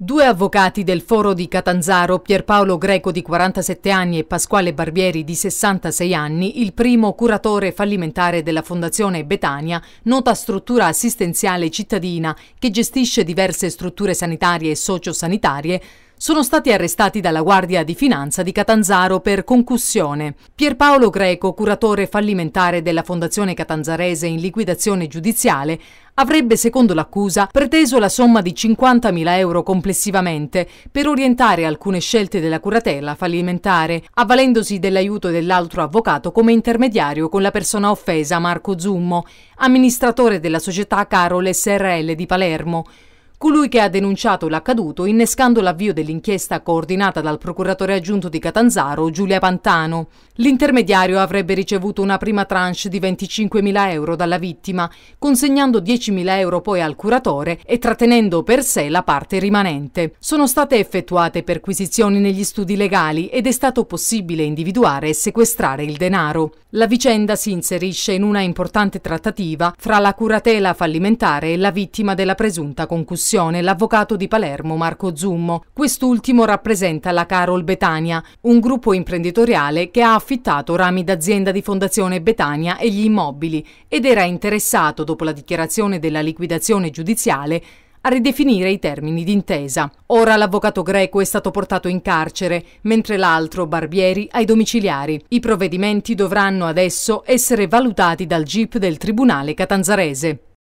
Due avvocati del foro di Catanzaro, Pierpaolo Greco di 47 anni e Pasquale Barbieri di 66 anni, il primo curatore fallimentare della Fondazione Betania, nota struttura assistenziale cittadina che gestisce diverse strutture sanitarie e sociosanitarie, sono stati arrestati dalla Guardia di Finanza di Catanzaro per concussione. Pierpaolo Greco, curatore fallimentare della Fondazione Catanzarese in liquidazione giudiziale, avrebbe, secondo l'accusa, preteso la somma di 50.000 euro complessivamente per orientare alcune scelte della curatela fallimentare, avvalendosi dell'aiuto dell'altro avvocato come intermediario con la persona offesa Marco Zummo, amministratore della società Carol SRL di Palermo, colui che ha denunciato l'accaduto innescando l'avvio dell'inchiesta coordinata dal procuratore aggiunto di Catanzaro Giulia Pantano. L'intermediario avrebbe ricevuto una prima tranche di 25.000 euro dalla vittima, consegnando 10.000 euro poi al curatore e trattenendo per sé la parte rimanente. Sono state effettuate perquisizioni negli studi legali ed è stato possibile individuare e sequestrare il denaro. La vicenda si inserisce in una importante trattativa fra la curatela fallimentare e la vittima della presunta concussione discussione l'avvocato di Palermo Marco Zummo. Quest'ultimo rappresenta la Carol Betania, un gruppo imprenditoriale che ha affittato rami d'azienda di Fondazione Betania e gli immobili ed era interessato, dopo la dichiarazione della liquidazione giudiziale, a ridefinire i termini d'intesa. Ora l'avvocato greco è stato portato in carcere, mentre l'altro, Barbieri, ai domiciliari. I provvedimenti dovranno adesso essere valutati dal GIP del Tribunale Catanzarese.